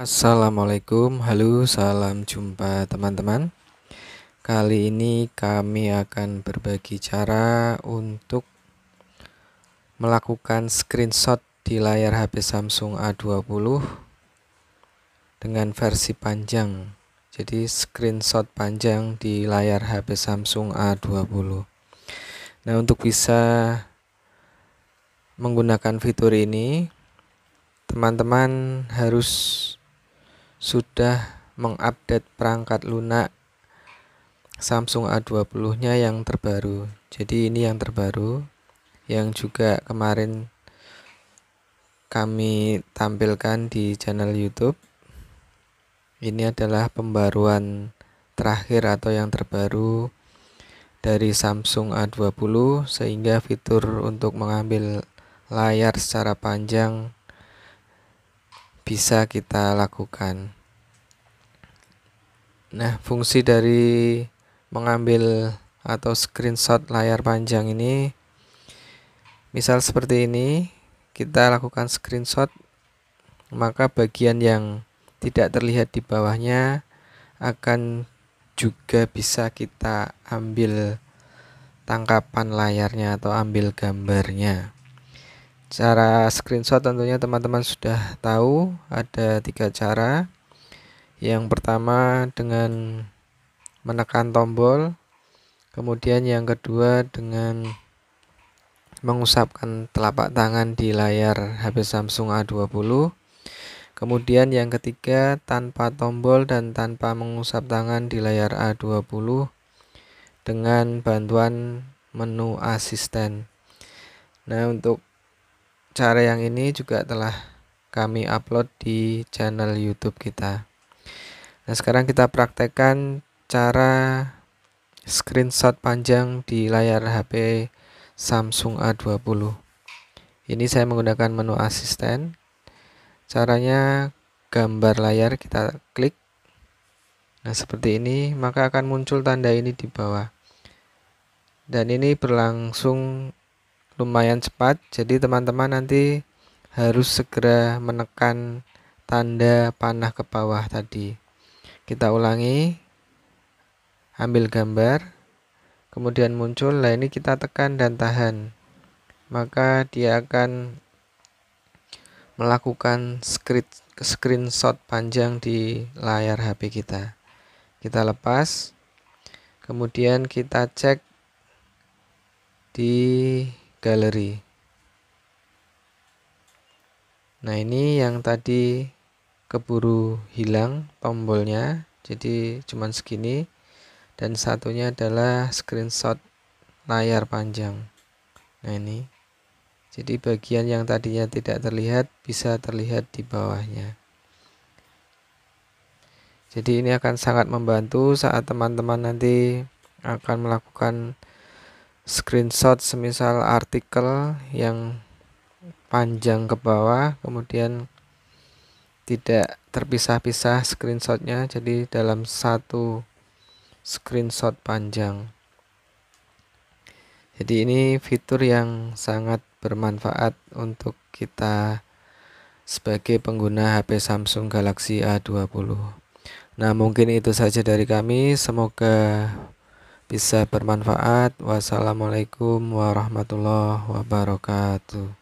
Assalamualaikum, halo, salam jumpa teman-teman. Kali ini kami akan berbagi cara untuk melakukan screenshot di layar HP Samsung A20 dengan versi panjang. Jadi screenshot panjang di layar HP Samsung A20. Nah, untuk bisa menggunakan fitur ini, teman-teman harus sudah mengupdate perangkat lunak Samsung A20 nya yang terbaru jadi ini yang terbaru yang juga kemarin kami tampilkan di channel YouTube ini adalah pembaruan terakhir atau yang terbaru dari Samsung A20 sehingga fitur untuk mengambil layar secara panjang bisa kita lakukan. Nah, fungsi dari mengambil atau screenshot layar panjang ini misal seperti ini, kita lakukan screenshot maka bagian yang tidak terlihat di bawahnya akan juga bisa kita ambil tangkapan layarnya atau ambil gambarnya. Cara screenshot tentunya teman-teman sudah tahu ada tiga cara. Yang pertama dengan menekan tombol, kemudian yang kedua dengan mengusapkan telapak tangan di layar HP Samsung A20. Kemudian yang ketiga tanpa tombol dan tanpa mengusap tangan di layar A20 dengan bantuan menu asisten. Nah, untuk cara yang ini juga telah kami upload di channel YouTube kita. Nah, sekarang kita praktekkan cara screenshot panjang di layar HP Samsung A20. Ini saya menggunakan menu asisten. Caranya gambar layar kita klik. Nah, seperti ini, maka akan muncul tanda ini di bawah. Dan ini berlangsung lumayan cepat jadi teman-teman nanti harus segera menekan tanda panah ke bawah tadi kita ulangi ambil gambar kemudian muncul nah ini kita tekan dan tahan maka dia akan melakukan screen screenshot panjang di layar HP kita kita lepas kemudian kita cek di gallery. Nah, ini yang tadi keburu hilang tombolnya, jadi cuman segini. Dan satunya adalah screenshot layar panjang. Nah, ini. Jadi bagian yang tadinya tidak terlihat bisa terlihat di bawahnya. Jadi ini akan sangat membantu saat teman-teman nanti akan melakukan screenshot semisal artikel yang panjang ke bawah kemudian tidak terpisah-pisah screenshotnya jadi dalam satu screenshot panjang jadi ini fitur yang sangat bermanfaat untuk kita sebagai pengguna HP Samsung Galaxy A20 nah mungkin itu saja dari kami semoga bisa bermanfaat. Wassalamualaikum warahmatullahi wabarakatuh.